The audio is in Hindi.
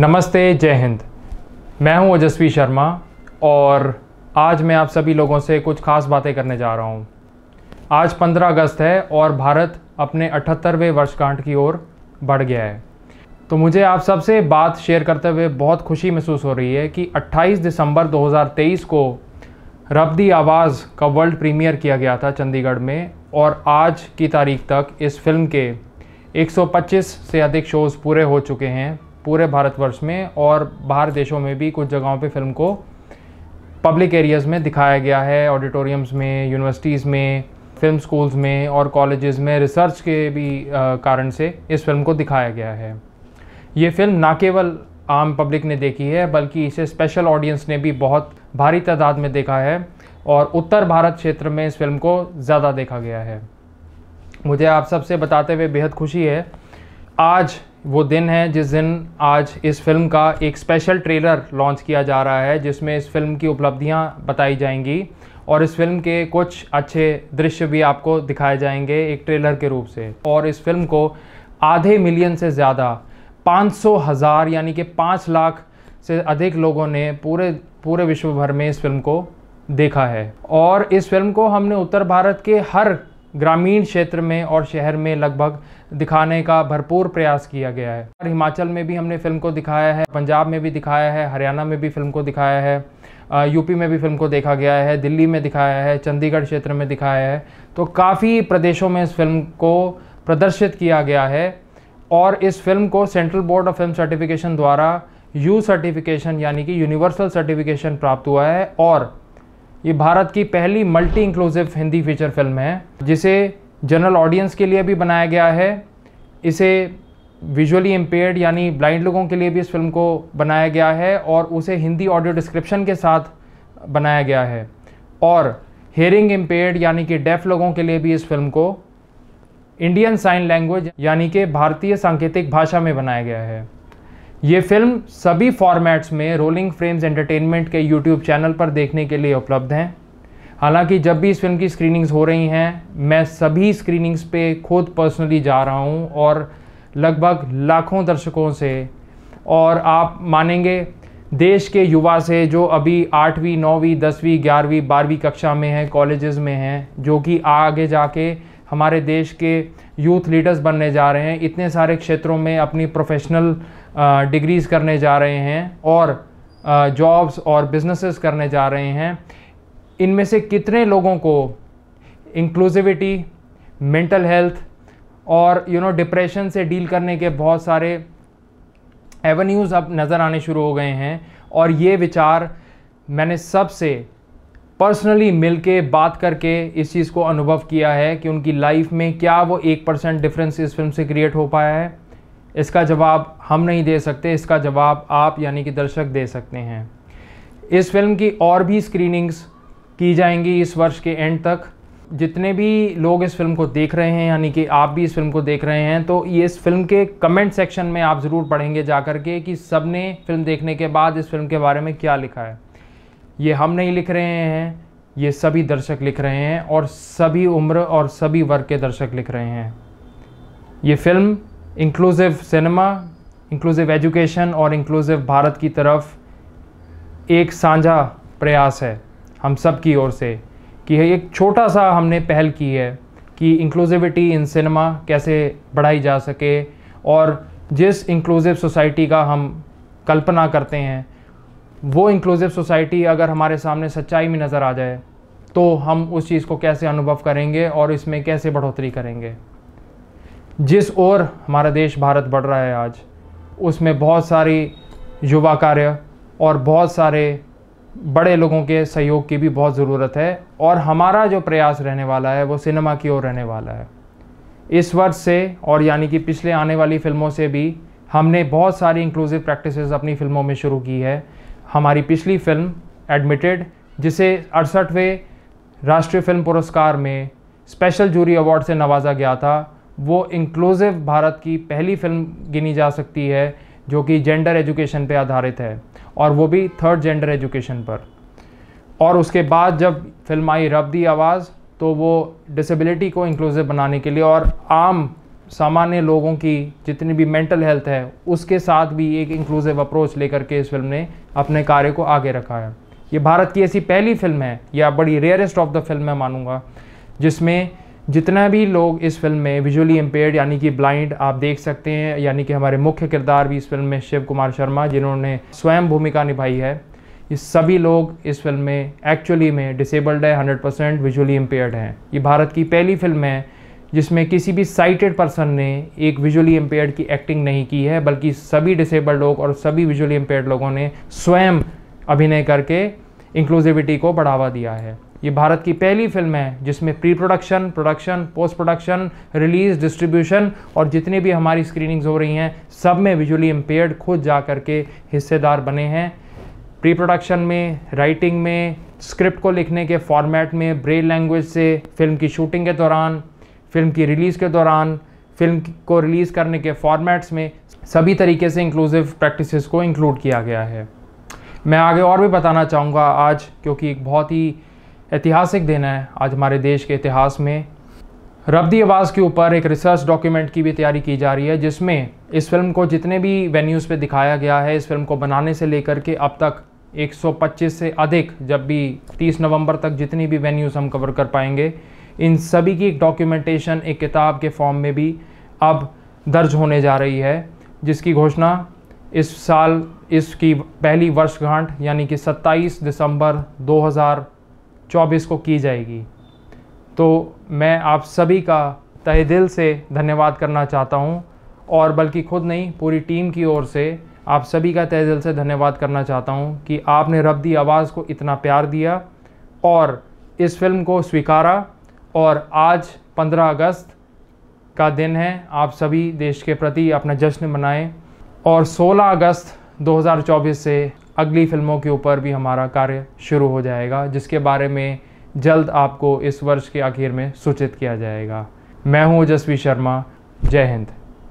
नमस्ते जय हिंद मैं हूं ओजस्वी शर्मा और आज मैं आप सभी लोगों से कुछ खास बातें करने जा रहा हूं। आज 15 अगस्त है और भारत अपने 78वें वर्षगांठ की ओर बढ़ गया है तो मुझे आप सबसे बात शेयर करते हुए बहुत खुशी महसूस हो रही है कि 28 दिसंबर 2023 को रब दी आवाज़ का वर्ल्ड प्रीमियर किया गया था चंडीगढ़ में और आज की तारीख तक इस फिल्म के 125 से अधिक शोज़ पूरे हो चुके हैं पूरे भारतवर्ष में और बाहर देशों में भी कुछ जगहों पे फिल्म को पब्लिक एरियाज़ में दिखाया गया है ऑडिटोरियम्स में यूनिवर्सिटीज़ में फिल्म स्कूल्स में और कॉलेजेस में रिसर्च के भी कारण से इस फिल्म को दिखाया गया है ये फिल्म ना केवल आम पब्लिक ने देखी है बल्कि इसे स्पेशल ऑडियंस ने भी बहुत भारी तादाद में देखा है और उत्तर भारत क्षेत्र में इस फिल्म को ज़्यादा देखा गया है मुझे आप सबसे बताते हुए बेहद खुशी है आज वो दिन है जिस दिन आज इस फिल्म का एक स्पेशल ट्रेलर लॉन्च किया जा रहा है जिसमें इस फिल्म की उपलब्धियां बताई जाएंगी और इस फिल्म के कुछ अच्छे दृश्य भी आपको दिखाए जाएंगे एक ट्रेलर के रूप से और इस फिल्म को आधे मिलियन से ज़्यादा पाँच सौ हज़ार यानी कि पाँच लाख से अधिक लोगों ने पूरे पूरे विश्व भर में इस फिल्म को देखा है और इस फिल्म को हमने उत्तर भारत के हर ग्रामीण क्षेत्र में और शहर में लगभग दिखाने का भरपूर प्रयास किया गया है और हिमाचल में भी हमने फिल्म को दिखाया है पंजाब में भी दिखाया है हरियाणा में भी फिल्म को दिखाया है यूपी में भी फिल्म को देखा गया है दिल्ली में दिखाया है चंडीगढ़ क्षेत्र में दिखाया है तो काफ़ी प्रदेशों में इस फिल्म को प्रदर्शित किया गया है और इस फिल्म को central board of film certification द्वारा यू सर्टिफिकेशन यानी कि यूनिवर्सल सर्टिफिकेशन प्राप्त हुआ है और ये भारत की पहली multi inclusive Hindi feature film है जिसे जनरल ऑडियंस के लिए भी बनाया गया है इसे विजुअली इम्पेयर्ड यानी ब्लाइंड लोगों के लिए भी इस फिल्म को बनाया गया है और उसे हिंदी ऑडियो डिस्क्रिप्शन के साथ बनाया गया है और हेयरिंग इम्पेयर्ड यानी कि डेफ लोगों के लिए भी इस फिल्म को इंडियन साइन लैंग्वेज यानी कि भारतीय सांकेतिक भाषा में बनाया गया है ये फिल्म सभी फॉर्मेट्स में रोलिंग फ्रेम्स एंटरटेनमेंट के यूट्यूब चैनल पर देखने के लिए उपलब्ध हैं हालांकि जब भी इस फिल्म की स्क्रीनिंग्स हो रही हैं मैं सभी स्क्रीनिंग्स पे खुद पर्सनली जा रहा हूँ और लगभग लाखों दर्शकों से और आप मानेंगे देश के युवा से जो अभी आठवीं नौवीं दसवीं ग्यारहवीं बारहवीं कक्षा में हैं कॉलेजेस में हैं जो कि आगे जाके हमारे देश के यूथ लीडर्स बनने जा रहे हैं इतने सारे क्षेत्रों में अपनी प्रोफेशनल डिग्रीज़ करने जा रहे हैं और जॉब्स और बिजनेसेस करने जा रहे हैं इनमें से कितने लोगों को इंक्लूसिविटी मेंटल हेल्थ और यू नो डिप्रेशन से डील करने के बहुत सारे एवेन्यूज़ अब नज़र आने शुरू हो गए हैं और ये विचार मैंने सबसे पर्सनली मिल के बात करके इस चीज़ को अनुभव किया है कि उनकी लाइफ में क्या वो एक परसेंट डिफरेंस इस फिल्म से क्रिएट हो पाया है इसका जवाब हम नहीं दे सकते इसका जवाब आप यानी कि दर्शक दे सकते हैं इस फिल्म की और भी स्क्रीनिंग्स की जाएंगी इस वर्ष के एंड तक जितने भी लोग इस फिल्म को देख रहे हैं यानी कि आप भी इस फिल्म को देख रहे हैं तो ये इस फिल्म के कमेंट सेक्शन में आप ज़रूर पढ़ेंगे जा कर के कि सब ने फिल्म देखने के बाद इस फिल्म के बारे में क्या लिखा है ये हम नहीं लिख रहे हैं ये सभी दर्शक लिख रहे हैं और सभी उम्र और सभी वर्ग के दर्शक लिख रहे हैं ये film inclusive cinema inclusive education और इंक्लूसिव भारत की तरफ एक साझा प्रयास है हम सब की ओर से कि एक छोटा सा हमने पहल की है कि इंक्लूसिविटी इन सिनेमा कैसे बढ़ाई जा सके और जिस इंक्लूसिव सोसाइटी का हम कल्पना करते हैं वो इंक्लूसिव सोसाइटी अगर हमारे सामने सच्चाई में नज़र आ जाए तो हम उस चीज़ को कैसे अनुभव करेंगे और इसमें कैसे बढ़ोतरी करेंगे जिस ओर हमारा देश भारत बढ़ रहा है आज उसमें बहुत सारी युवा कार्य और बहुत सारे बड़े लोगों के सहयोग की भी बहुत ज़रूरत है और हमारा जो प्रयास रहने वाला है वो सिनेमा की ओर रहने वाला है इस वर्ष से और यानी कि पिछले आने वाली फिल्मों से भी हमने बहुत सारी इंक्लूसिव प्रैक्टिसेस अपनी फिल्मों में शुरू की है हमारी पिछली फिल्म एडमिटेड जिसे अड़सठवें राष्ट्रीय फिल्म पुरस्कार में स्पेशल जूरी अवार्ड से नवाजा गया था वो इंक्लूसिव भारत की पहली फिल्म गिनी जा सकती है जो कि जेंडर एजुकेशन पर आधारित है और वो भी थर्ड जेंडर एजुकेशन पर और उसके बाद जब फिल्म आई रब दी आवाज़ तो वो डिसेबिलिटी को इंक्लूसिव बनाने के लिए और आम सामान्य लोगों की जितनी भी मेंटल हेल्थ है उसके साथ भी एक इंक्लूसिव अप्रोच लेकर के इस फिल्म ने अपने कार्य को आगे रखा है ये भारत की ऐसी पहली फिल्म है या बड़ी रेयरेस्ट ऑफ द फिल्म मैं मानूंगा जिसमें जितने भी लोग इस फिल्म में विजुअली इम्पेयर्ड यानी कि ब्लाइंड आप देख सकते हैं यानी कि हमारे मुख्य किरदार भी इस फिल्म में शिव कुमार शर्मा जिन्होंने स्वयं भूमिका निभाई है ये सभी लोग इस फिल्म में एक्चुअली में डिसेबल्ड है 100 परसेंट विजुअली इम्पेयर्ड हैं ये भारत की पहली फिल्म है जिसमें किसी भी साइटेड पर्सन ने एक विजुअली इम्पेयर्ड की एक्टिंग नहीं की है बल्कि सभी डिसेबल्ड लोग और सभी विजुअली एम्पेयर्ड लोगों ने स्वयं अभिनय करके इंक्लूसिविटी को बढ़ावा दिया है ये भारत की पहली फिल्म है जिसमें pre production production post production release distribution और जितनी भी हमारी स्क्रीनिंग्स हो रही हैं सब में विजुअली इम्पेयर्ड खुद जा कर के हिस्सेदार बने हैं प्री प्रोडक्शन में राइटिंग में स्क्रिप्ट को लिखने के फॉर्मेट में ब्रेल लैंग्वेज से फिल्म की शूटिंग के दौरान फिल्म की रिलीज़ के दौरान फिल्म को रिलीज़ करने के फॉर्मेट्स में सभी तरीके से इंक्लूसिव प्रैक्टिसेस को इंक्लूड किया गया है मैं आगे और भी बताना चाहूँगा आज क्योंकि एक बहुत ही ऐतिहासिक दिन है आज हमारे देश के इतिहास में रबदी आवाज़ के ऊपर एक रिसर्च डॉक्यूमेंट की भी तैयारी की जा रही है जिसमें इस फिल्म को जितने भी वेन्यूज़ पे दिखाया गया है इस फिल्म को बनाने से लेकर के अब तक 125 से अधिक जब भी 30 नवंबर तक जितनी भी वेन्यूज़ हम कवर कर पाएंगे इन सभी की एक डॉक्यूमेंटेशन एक किताब के फॉर्म में भी अब दर्ज होने जा रही है जिसकी घोषणा इस साल इसकी पहली वर्षगांठ यानी कि 27 दिसंबर 2024 को की जाएगी तो मैं आप सभी का तहे दिल से धन्यवाद करना चाहता हूँ और बल्कि खुद नहीं पूरी टीम की ओर से आप सभी का तहे दिल से धन्यवाद करना चाहता हूँ कि आपने रब दी आवाज़ को इतना प्यार दिया और इस फिल्म को स्वीकारा और आज 15 अगस्त का दिन है आप सभी देश के प्रति अपना जश्न मनाएं और 16 अगस्त 2024 से अगली फिल्मों के ऊपर भी हमारा कार्य शुरू हो जाएगा जिसके बारे में जल्द आपको इस वर्ष के आखिर में सूचित किया जाएगा मैं हूं ओजस्वी शर्मा जय हिंद